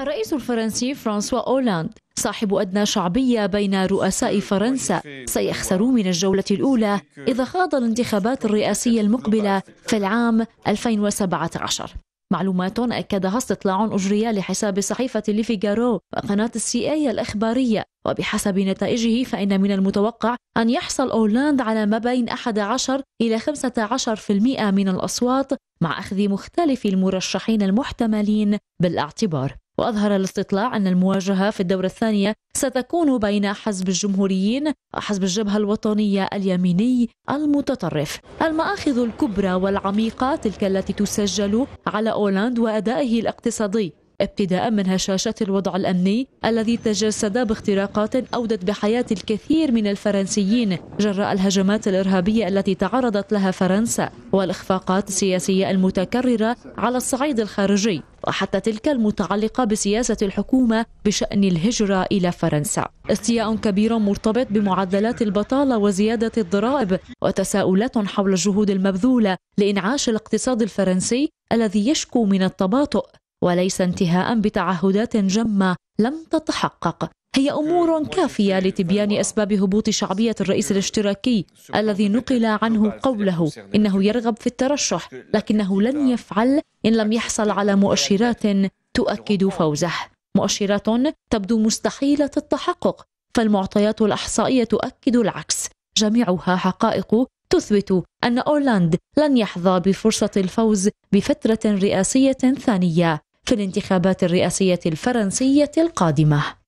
الرئيس الفرنسي فرانسوا أولاند صاحب أدنى شعبية بين رؤساء فرنسا سيخسر من الجولة الأولى إذا خاض الانتخابات الرئاسية المقبلة في العام 2017 معلومات أكدها استطلاع أجري لحساب صحيفة ليفيغارو وقناة السي اي الإخبارية وبحسب نتائجه فإن من المتوقع أن يحصل أولاند على ما بين 11 إلى 15% من الأصوات مع أخذ مختلف المرشحين المحتملين بالاعتبار وأظهر الاستطلاع أن المواجهة في الدورة الثانية ستكون بين حزب الجمهوريين وحزب الجبهة الوطنية اليميني المتطرف المآخذ الكبرى والعميقة تلك التي تسجل على أولاند وأدائه الاقتصادي ابتداء من هشاشات الوضع الأمني الذي تجسد باختراقات أودت بحياة الكثير من الفرنسيين جراء الهجمات الإرهابية التي تعرضت لها فرنسا والإخفاقات السياسية المتكررة على الصعيد الخارجي وحتى تلك المتعلقة بسياسة الحكومة بشأن الهجرة إلى فرنسا استياء كبير مرتبط بمعدلات البطالة وزيادة الضرائب وتساؤلات حول الجهود المبذولة لإنعاش الاقتصاد الفرنسي الذي يشكو من التباطؤ وليس انتهاء بتعهدات جمة لم تتحقق هي امور كافيه لتبيان اسباب هبوط شعبيه الرئيس الاشتراكي الذي نقل عنه قوله انه يرغب في الترشح لكنه لن يفعل ان لم يحصل على مؤشرات تؤكد فوزه مؤشرات تبدو مستحيله التحقق فالمعطيات الاحصائيه تؤكد العكس جميعها حقائق تثبت ان اورلاند لن يحظى بفرصه الفوز بفتره رئاسيه ثانيه في الانتخابات الرئاسية الفرنسية القادمة